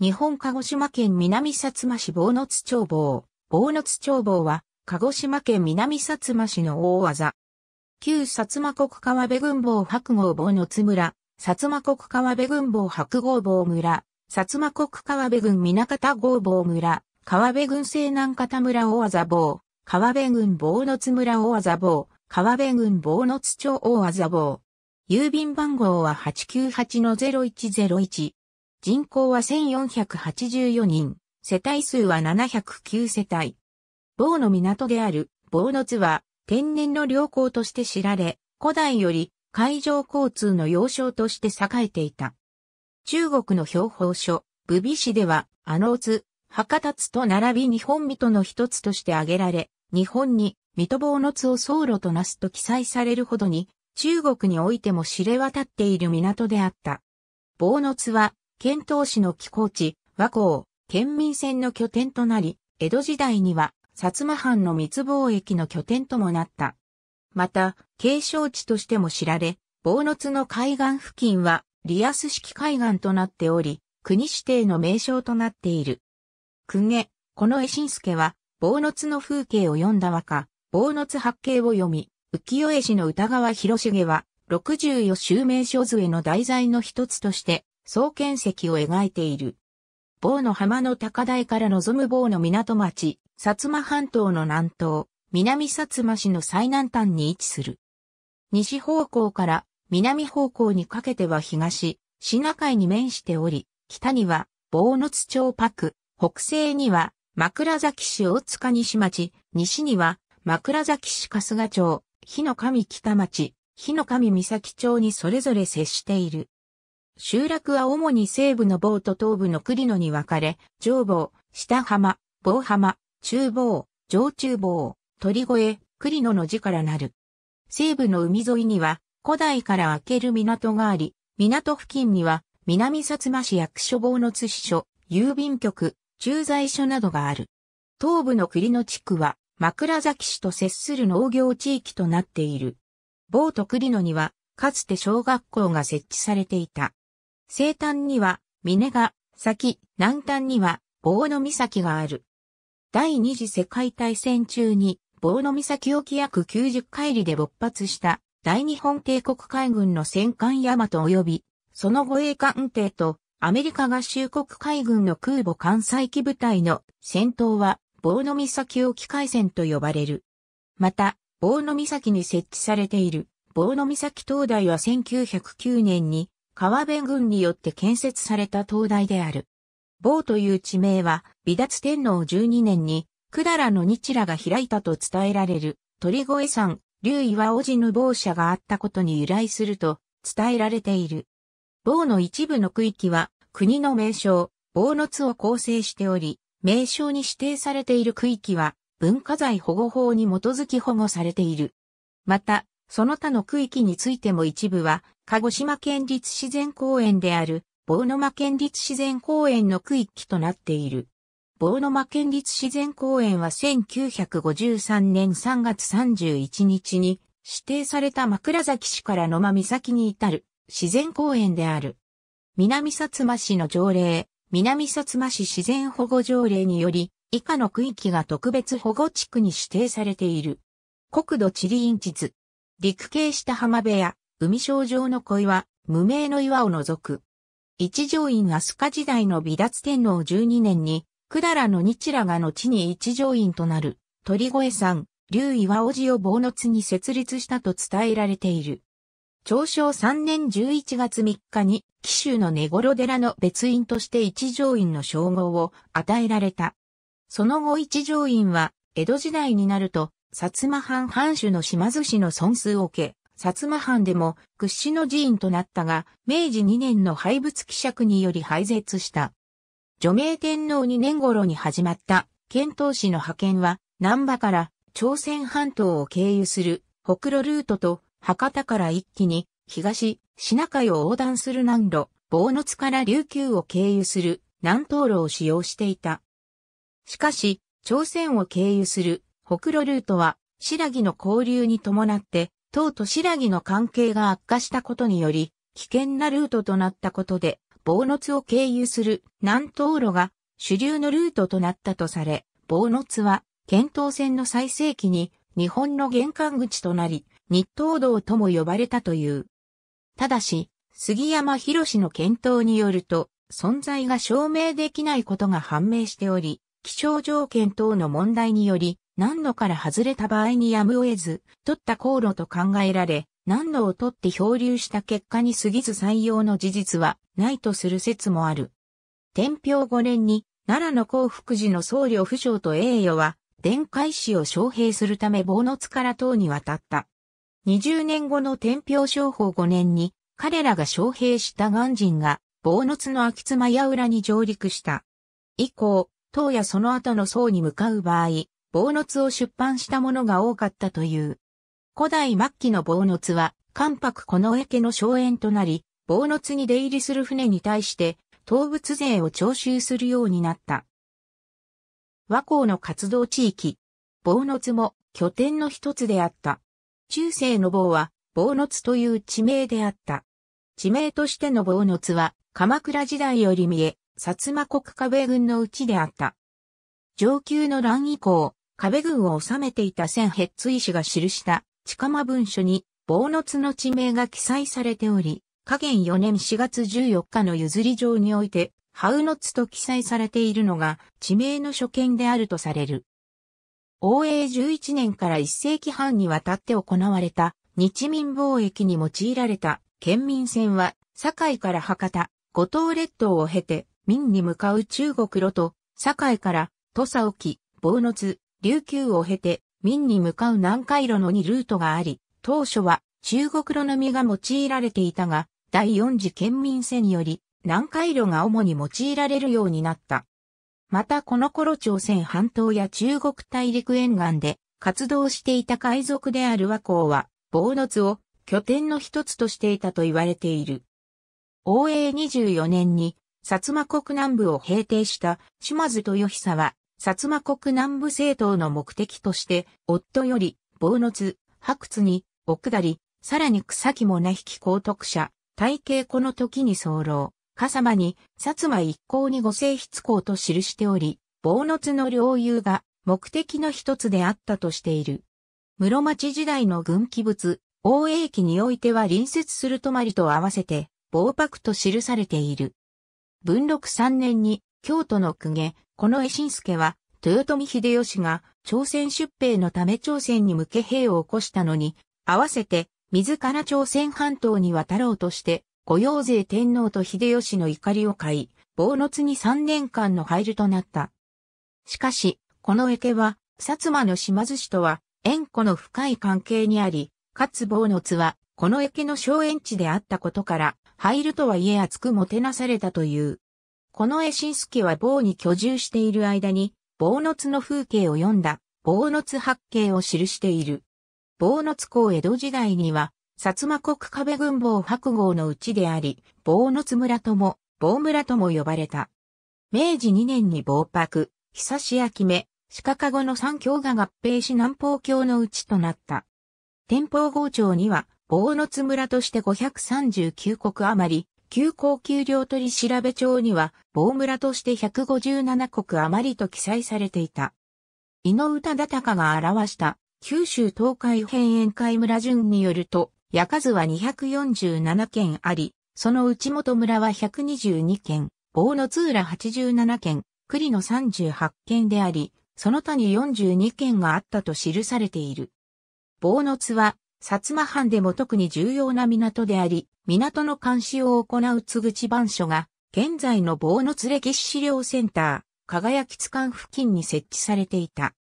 日本鹿児島県南薩摩市坊津町坊。坊津町坊は、鹿児島県南薩摩市の大技。旧薩摩国川辺軍坊白号坊津村、薩摩国川辺軍坊白号坊村、薩摩国川辺軍南方号坊村、川辺軍西南方村大技坊、川辺軍坊津村大技坊、川辺軍坊津町大技坊。郵便番号は898-0101。人口は1484人、世帯数は709世帯。某の港である、某の津は、天然の良港として知られ、古代より海上交通の要衝として栄えていた。中国の標本書、武備市では、あの津、博多津と並び日本水戸の一つとして挙げられ、日本に水戸坊の津を僧路となすと記載されるほどに、中国においても知れ渡っている港であった。坊の津は、県東市の寄港地、和光、県民船の拠点となり、江戸時代には、薩摩藩の密貿易の拠点ともなった。また、継承地としても知られ、坊津の海岸付近は、リアス式海岸となっており、国指定の名称となっている。公家、この絵新助は、坊津の風景を読んだ和歌、坊津八景を読み、浮世絵師の歌川広重は、六十余襲名所図への題材の一つとして、総建石を描いている。某の浜の高台から望む某の港町、薩摩半島の南東、南薩摩市の最南端に位置する。西方向から南方向にかけては東、品海に面しており、北には棒の津町パク、北西には枕崎市大塚西町、西には枕崎市春日町、日の神北町、日の神岬町にそれぞれ接している。集落は主に西部の某と東部の栗野に分かれ、上某、下浜、某浜、中某、上中某、鳥越、栗野の字からなる。西部の海沿いには、古代から開ける港があり、港付近には、南薩摩市役所某の津市所、郵便局、駐在所などがある。東部の栗野地区は、枕崎市と接する農業地域となっている。某と栗野には、かつて小学校が設置されていた。西端には峰が、先、南端には棒の岬がある。第二次世界大戦中に棒の岬沖約90海里で勃発した大日本帝国海軍の戦艦大和及び、その護衛艦艇とアメリカ合衆国海軍の空母艦載機部隊の戦闘は棒の岬沖海戦と呼ばれる。また、棒の岬に設置されている棒の岬灯台は1909年に川辺軍によって建設された灯台である。某という地名は、美達天皇12年に、百済の日羅が開いたと伝えられる、鳥越山、竜岩王子の某社があったことに由来すると伝えられている。某の一部の区域は、国の名称、某の津を構成しており、名称に指定されている区域は、文化財保護法に基づき保護されている。また、その他の区域についても一部は、鹿児島県立自然公園である、坊沼県立自然公園の区域となっている。坊沼県立自然公園は1953年3月31日に指定された枕崎市から野間岬に至る自然公園である。南薩摩市の条例、南薩摩市自然保護条例により、以下の区域が特別保護地区に指定されている。国土地理院地図。陸系下浜部屋、海小城の恋は、無名の岩を除く。一条院飛鳥時代の美奪天皇12年に、百済の日羅が後に一条院となる、鳥越山、竜岩王子を坊の津に設立したと伝えられている。長生3年11月3日に、紀州の根頃寺の別院として一条院の称号を与えられた。その後一条院は、江戸時代になると、薩摩藩藩主の島津氏の損数を受け、薩摩藩でも屈指の寺院となったが、明治2年の廃仏希釈により廃絶した。除名天皇2年頃に始まった遣唐使の派遣は、南波から朝鮮半島を経由する北路ルートと博多から一気に東、品海を横断する南路、坊津から琉球を経由する南東路を使用していた。しかし、朝鮮を経由する北路ルートは、白木の交流に伴って、党と白木の関係が悪化したことにより、危険なルートとなったことで、坊津を経由する南東路が主流のルートとなったとされ、坊津は、検討船の最盛期に日本の玄関口となり、日東道とも呼ばれたという。ただし、杉山博の検討によると、存在が証明できないことが判明しており、気象条件等の問題により、何度から外れた場合にやむを得ず、取った航路と考えられ、何度を取って漂流した結果に過ぎず採用の事実はないとする説もある。天平5年に奈良の幸福寺の僧侶不詳と栄誉は、伝海使を招聘するため坊の津から唐に渡った。20年後の天平商法5年に、彼らが招聘した岩人が、坊の津の秋妻矢浦に上陸した。以降、唐やその後の僧に向かう場合、坊つを出版したものが多かったという。古代末期の坊つは、関白この家の荘園となり、坊つに出入りする船に対して、動物税を徴収するようになった。和光の活動地域、坊つも拠点の一つであった。中世の坊は、坊つという地名であった。地名としての坊つは、鎌倉時代より見え、薩摩国壁軍のうちであった。上級の乱以降、壁軍を治めていた千ヘッツ医師が記した、近間文書に、坊津の地名が記載されており、加減4年4月14日の譲り状において、ハウノ津と記載されているのが、地名の所見であるとされる。応永11年から1世紀半にわたって行われた、日民貿易に用いられた、県民船は、堺から博多、五島列島を経て、民に向かう中国路と、堺から、土佐沖、坊津、琉球を経て、民に向かう南海路の2ルートがあり、当初は中国路のみが用いられていたが、第4次県民戦により、南海路が主に用いられるようになった。またこの頃朝鮮半島や中国大陸沿岸で活動していた海賊である和光は、坊津を拠点の一つとしていたと言われている。応永24年に、薩摩国南部を平定した島津豊久は、薩摩国南部政党の目的として、夫より、坊の津、白津に、お下り、さらに草木もな引き高徳者、大慶この時に候。老、笠間に、薩摩一行にご性筆公と記しており、坊の津の領有が目的の一つであったとしている。室町時代の軍記物、大永記においては隣接する泊まりと合わせて、暴泊と記されている。文禄3年に、京都の公家、この江信助は、豊臣秀吉が朝鮮出兵のため朝鮮に向け兵を起こしたのに、合わせて自ら朝鮮半島に渡ろうとして、御用税天皇と秀吉の怒りを買い、暴津に3年間の入るとなった。しかし、この池は、薩摩の島津氏とは、縁故の深い関係にあり、かつ暴津は、この池の荘園地であったことから、入るとはいえ厚くもてなされたという。このエシンスキは棒に居住している間に、棒の津の風景を読んだ、棒の津八景を記している。棒の津港江戸時代には、薩摩国壁軍棒白号のうちであり、棒の津村とも、棒村とも呼ばれた。明治2年に棒白、久し焼き目、鹿籠の三橋が合併し南方橋のうちとなった。天保郷町には、棒の津村として539国余り、旧高級料取調べ帳には、棒村として157国余りと記載されていた。井の忠田が表した九州東海辺沿海村順によると、矢数は247件あり、その内本村は122件、棒の通ら87件、栗の38件であり、その他に42件があったと記されている。棒の津は薩摩藩でも特に重要な港であり、港の監視を行う津口番所が、現在の棒の連れ岸資料センター、輝き津間付近に設置されていた。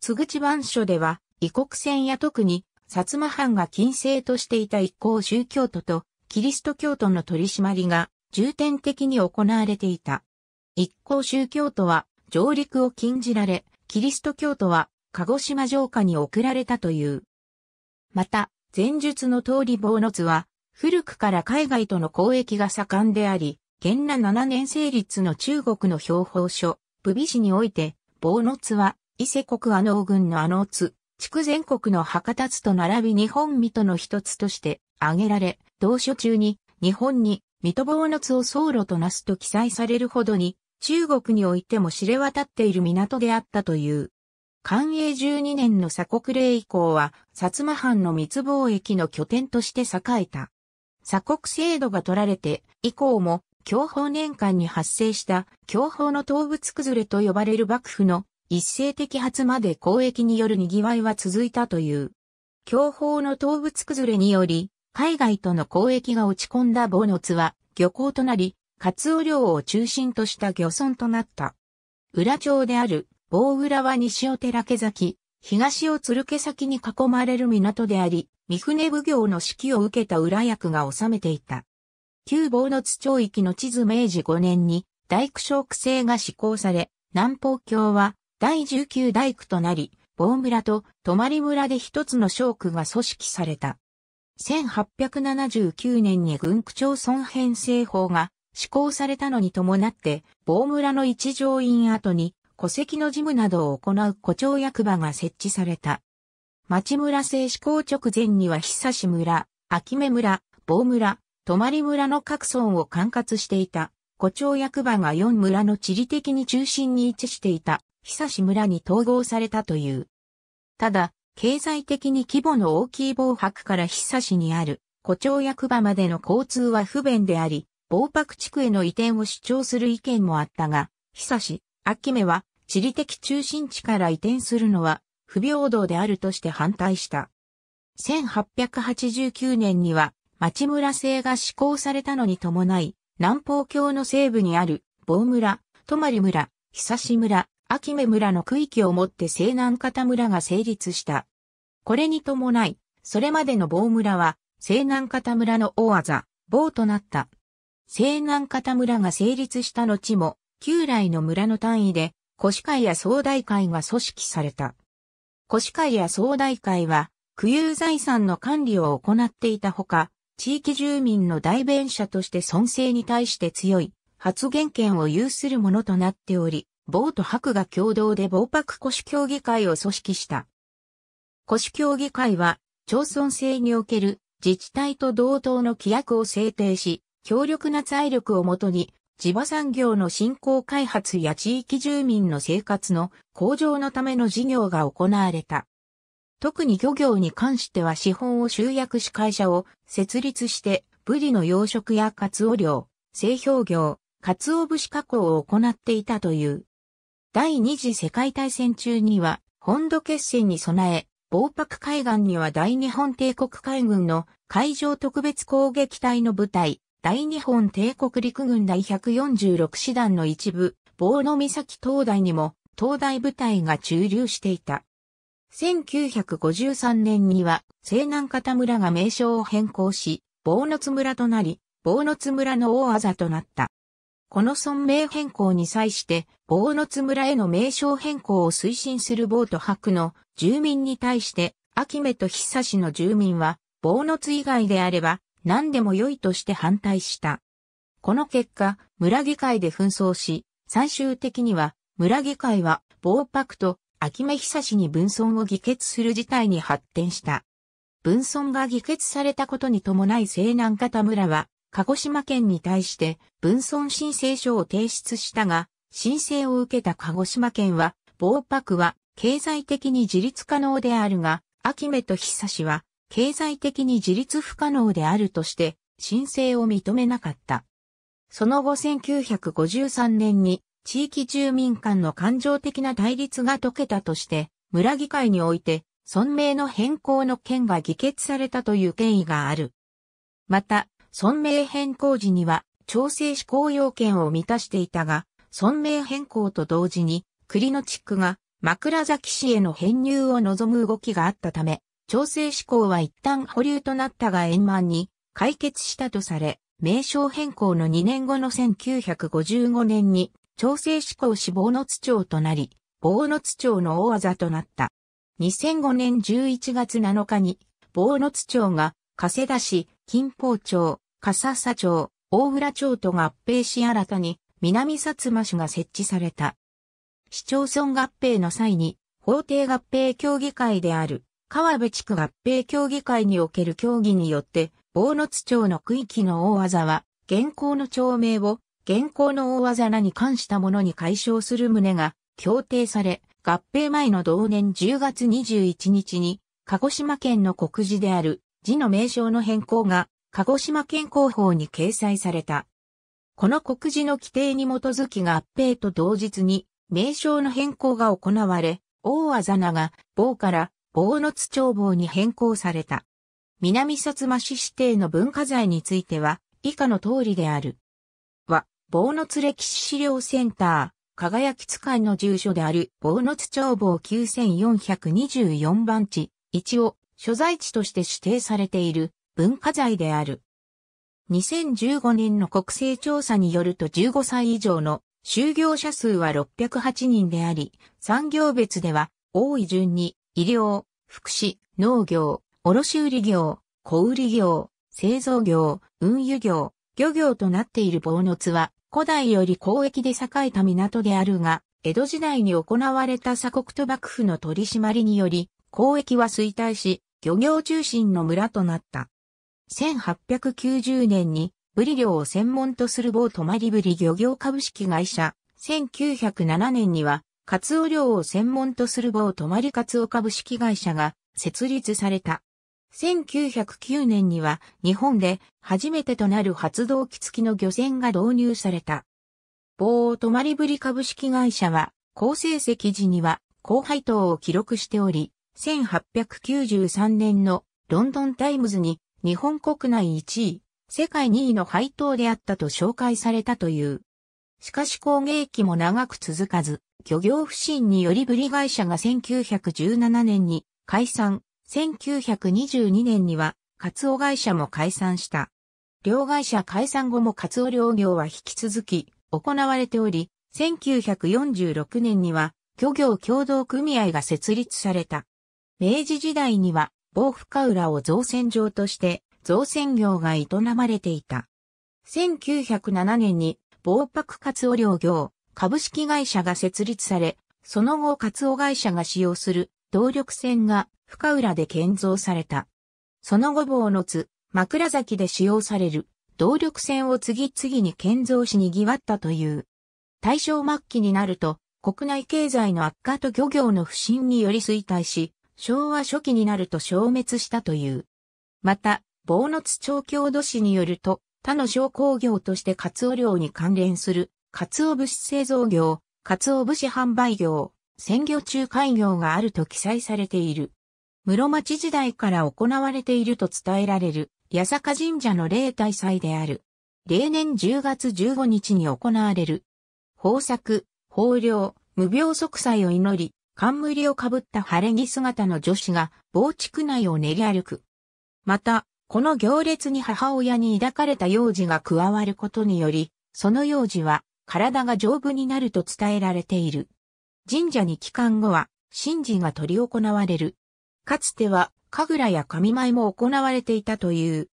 津口番所では、異国船や特に、薩摩藩が禁制としていた一向宗教徒と、キリスト教徒の取り締まりが、重点的に行われていた。一向宗教徒は、上陸を禁じられ、キリスト教徒は、鹿児島城下に送られたという。また、前述の通りボーノツは、古くから海外との交易が盛んであり、元那7年成立の中国の標報書、武備市において、ボーノツは、伊勢国阿能郡の阿能津、筑全国の博多津と並び日本水戸の一つとして挙げられ、同書中に日本に水戸坊の津を僧路となすと記載されるほどに中国においても知れ渡っている港であったという。寛永12年の鎖国令以降は、薩摩藩の密貿易の拠点として栄えた。鎖国制度が取られて、以降も、享保年間に発生した享保の動物崩れと呼ばれる幕府の一斉的発まで交易による賑わいは続いたという。享保の動物崩れにより、海外との交易が落ち込んだ坊津は漁港となり、カツオ漁を中心とした漁村となった。裏町である棒浦は西尾寺家崎、東尾鶴家崎に囲まれる港であり、三船奉行の指揮を受けた浦役が治めていた。旧棒の津町域の地図明治5年に大工小区制が施行され、南方郷は第19大工となり、棒村と泊村で一つの小区が組織された。1879年に軍区町村編成法が施行されたのに伴って、棒村の一条院跡に戸籍の事務などを行う古町役場が設置された。町村制施行直前には久志村、秋目村、坊村、泊村の各村を管轄していた。古町役場が4村の地理的に中心に位置していた久志村に統合されたという。ただ、経済的に規模の大きい防白から久志にある古町役場までの交通は不便であり、防白地区への移転を主張する意見もあったが、久志、秋目は地理的中心地から移転するのは不平等であるとして反対した。1889年には町村制が施行されたのに伴い、南方郷の西部にある棒村、泊村、久志村、秋目村の区域をもって西南方村が成立した。これに伴い、それまでの棒村は西南方村の大技、棒となった。西南方村が成立した後も、旧来の村の単位で古市会や総大会が組織された。古市会や総大会は、区有財産の管理を行っていたほか、地域住民の代弁者として尊政に対して強い発言権を有するものとなっており、某と白が共同で某白古市協議会を組織した。古市協議会は、町村制における自治体と同等の規約を制定し、強力な財力をもとに地場産業の振興開発や地域住民の生活の向上のための事業が行われた。特に漁業に関しては資本を集約し会社を設立してブリの養殖やカツオ漁、製氷業、カツオ節加工を行っていたという。第二次世界大戦中には本土決戦に備え、防白海岸には大日本帝国海軍の海上特別攻撃隊の部隊、大日本帝国陸軍第146師団の一部、坊の岬灯台にも、灯台部隊が駐留していた。1953年には、西南方村が名称を変更し、坊の津村となり、坊の津村の大あざとなった。この村名変更に際して、坊の津村への名称変更を推進するボート白の住民に対して、秋目と久氏の住民は、坊の津以外であれば、何でも良いとして反対した。この結果、村議会で紛争し、最終的には村議会は暴泊と秋目久志に分村を議決する事態に発展した。分村が議決されたことに伴い西南方村は、鹿児島県に対して分村申請書を提出したが、申請を受けた鹿児島県は、暴泊は経済的に自立可能であるが、秋目と久志は経済的に自立不可能であるとして申請を認めなかった。その後1953年に地域住民間の感情的な対立が解けたとして村議会において村名の変更の件が議決されたという権威がある。また、村名変更時には調整施行要件を満たしていたが、村名変更と同時に、栗の地区が枕崎市への編入を望む動きがあったため、調整志向は一旦保留となったが円満に解決したとされ、名称変更の2年後の1955年に、調整志向死亡の津町となり、坊の津町の大技となった。2005年11月7日に、坊の津町が、加瀬田市、金峰町、笠佐町、大浦町と合併し新たに、南薩摩市が設置された。市町村合併の際に、法定合併協議会である川辺地区合併協議会における協議によって、大野津町の区域の大技は、現行の町名を、現行の大技名に関したものに解消する旨が、協定され、合併前の同年10月21日に、鹿児島県の国示である字の名称の変更が、鹿児島県広報に掲載された。この国示の規定に基づき合併と同日に、名称の変更が行われ、大技名が、某から坊津帳房に変更された。南薩摩市指定の文化財については、以下の通りである。は、坊津歴史資料センター、輝き使いの住所である、坊津帳望9424番地、一応、所在地として指定されている、文化財である。2015年の国勢調査によると15歳以上の就業者数は608人であり、産業別では多い順に医療、福祉、農業、卸売業、小売業、製造業、運輸業、漁業となっている坊津は、古代より交易で栄えた港であるが、江戸時代に行われた鎖国と幕府の取り締まりにより、交易は衰退し、漁業中心の村となった。1890年に、ブリ漁を専門とする某泊まりブリ漁業株式会社、1907年には、カツオ漁を専門とする某泊まりカツオ株式会社が設立された。1909年には日本で初めてとなる発動機付きの漁船が導入された。某泊まりぶり株式会社は、高成績時には高配当を記録しており、1893年のロンドンタイムズに日本国内1位、世界2位の配当であったと紹介されたという。しかし工芸期も長く続かず、漁業不振によりブリ会社が1917年に解散、1922年にはカツオ会社も解散した。両会社解散後もカツオ漁業は引き続き行われており、1946年には漁業協同組合が設立された。明治時代には、防深浦を造船場として、造船業が営まれていた。1907年に防泊カツオ漁業株式会社が設立され、その後カツオ会社が使用する動力船が深浦で建造された。その後棒の津、枕崎で使用される動力船を次々に建造しにぎわったという。大正末期になると、国内経済の悪化と漁業の不振により衰退し、昭和初期になると消滅したという。また、坊津町郷土市によると、他の商工業としてカツオ漁に関連する、カツオ節製造業、カツオ節販売業、鮮魚仲介業があると記載されている。室町時代から行われていると伝えられる、八坂神社の例大祭である。例年10月15日に行われる。豊作、豊漁、無病息災を祈り、冠をかぶった晴れ着姿の女子が、防築内を練り歩く。また、この行列に母親に抱かれた幼児が加わることにより、その幼児は体が丈夫になると伝えられている。神社に帰還後は、神事が執り行われる。かつては、神楽や神舞も行われていたという。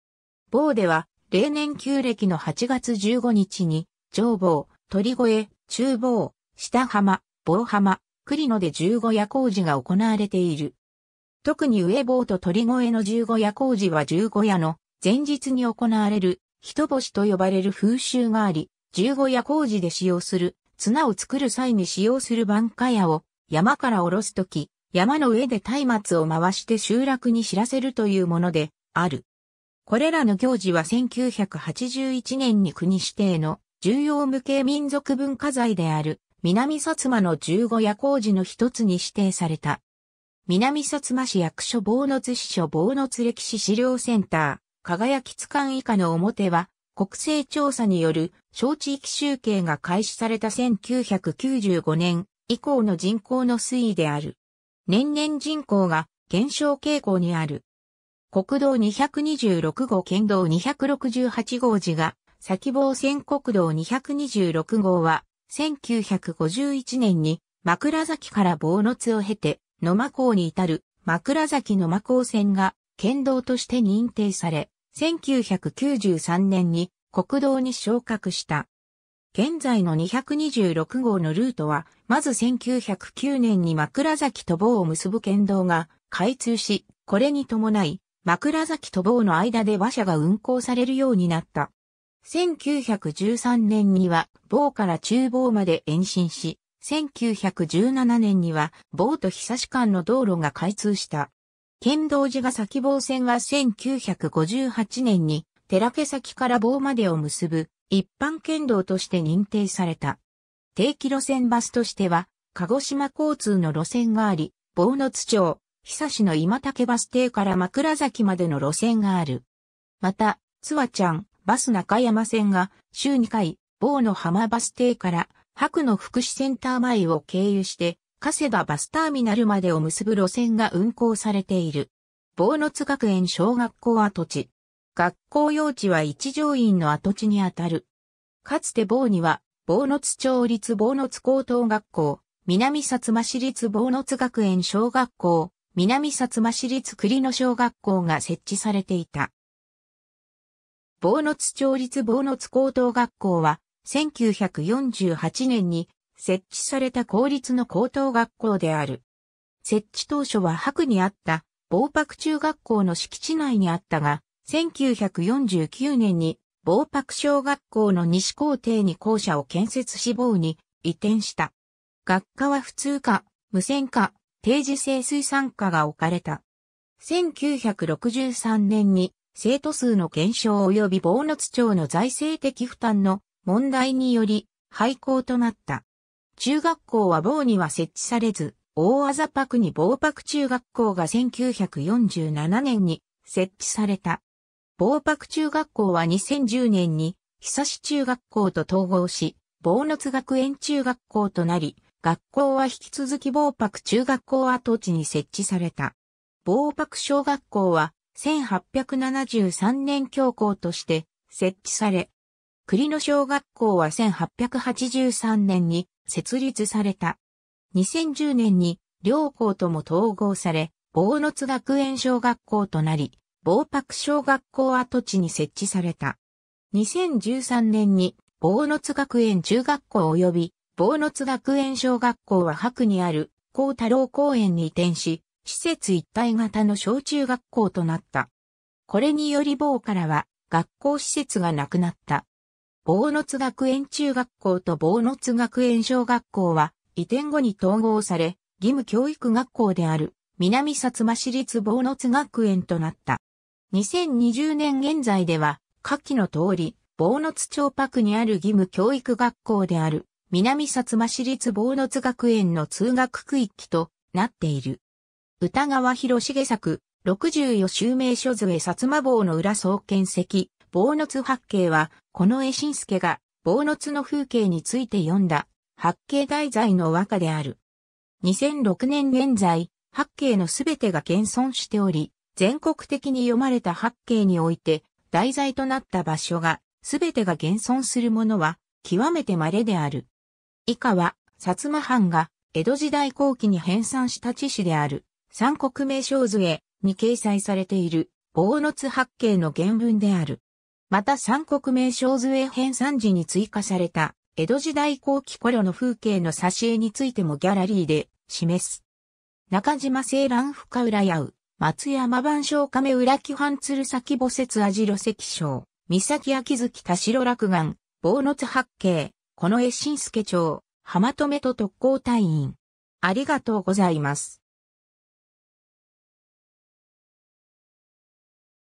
某では、例年旧暦の8月15日に、上坊、鳥越、中坊、下浜、棒浜、栗野で15夜工事が行われている。特に上坊と鳥越の十五夜工事は十五夜の前日に行われる人星と呼ばれる風習があり、十五夜工事で使用する綱を作る際に使用する番火屋を山から下ろすとき、山の上で松明を回して集落に知らせるというものである。これらの行事は1981年に国指定の重要無形民族文化財である南薩摩の十五夜工事の一つに指定された。南薩摩市役所坊津支所坊津歴史資料センター、輝き津間。以下の表は、国勢調査による小地域集計が開始された1995年以降の人口の推移である。年々人口が減少傾向にある。国道226号県道268号寺が、先防線国道226号は、1951年に枕崎から坊津を経て、野間港に至る枕崎野間港線が県道として認定され、1993年に国道に昇格した。現在の226号のルートは、まず1909年に枕崎と棒を結ぶ県道が開通し、これに伴い、枕崎と棒の間で馬車が運行されるようになった。1913年には、棒から厨房まで延伸し、1917年には、某と久し間の道路が開通した。県道寺ヶ崎棒線は1958年に、寺家先から棒までを結ぶ、一般県道として認定された。定期路線バスとしては、鹿児島交通の路線があり、棒の津町、久しの今竹バス停から枕崎までの路線がある。また、つわちゃん、バス中山線が、週2回、某の浜バス停から白の福祉センター前を経由して、加世田バスターミナルまでを結ぶ路線が運行されている。坊津学園小学校跡地。学校用地は一条院の跡地にあたる。かつて坊には、坊津町立坊津高等学校、南薩摩市立坊津学園小学校、南薩摩市立栗野小学校が設置されていた。坊津町立坊津高等学校は、1948年に設置された公立の高等学校である。設置当初は白にあった防白中学校の敷地内にあったが、1949年に防白小学校の西校庭に校舎を建設志望に移転した。学科は普通科、無線科、定時制水産科が置かれた。1963年に生徒数の減少及び坊津町の財政的負担の問題により廃校となった。中学校は某には設置されず、大字パクに某パク中学校が1947年に設置された。某パク中学校は2010年に久し中学校と統合し、某の津学園中学校となり、学校は引き続き某ク中学校跡地に設置された。某ク小学校は1873年教校として設置され、栗野小学校は1883年に設立された。2010年に両校とも統合され、坊津学園小学校となり、坊白小学校跡地に設置された。2013年に坊津学園中学校及び坊津学園小学校は白にある高太郎公園に移転し、施設一体型の小中学校となった。これにより坊からは学校施設がなくなった。坊津学園中学校と坊津学園小学校は移転後に統合され、義務教育学校である南薩摩市立坊津学園となった。2020年現在では、下記の通り、坊津町パクにある義務教育学校である南薩摩市立坊津学園の通学区域となっている。歌川広重作、64襲名所へ薩摩坊の裏総建石、坊津八景は、この絵新助が、坊の津の風景について読んだ、八景題材の和歌である。2006年現在、八景のすべてが現存しており、全国的に読まれた八景において、題材となった場所が、すべてが現存するものは、極めて稀である。以下は、薩摩藩が、江戸時代後期に編纂した地史である、三国名称図へに掲載されている、坊の津八景の原文である。また三国名称図絵編三時に追加された、江戸時代後期頃の風景の挿絵についてもギャラリーで示す。中島青蘭深浦やう、松山万象亀浦木藩鶴崎母節味路関章、三崎秋月田代落岩、坊の津八景、この絵新助町、浜留と特攻隊員。ありがとうございます。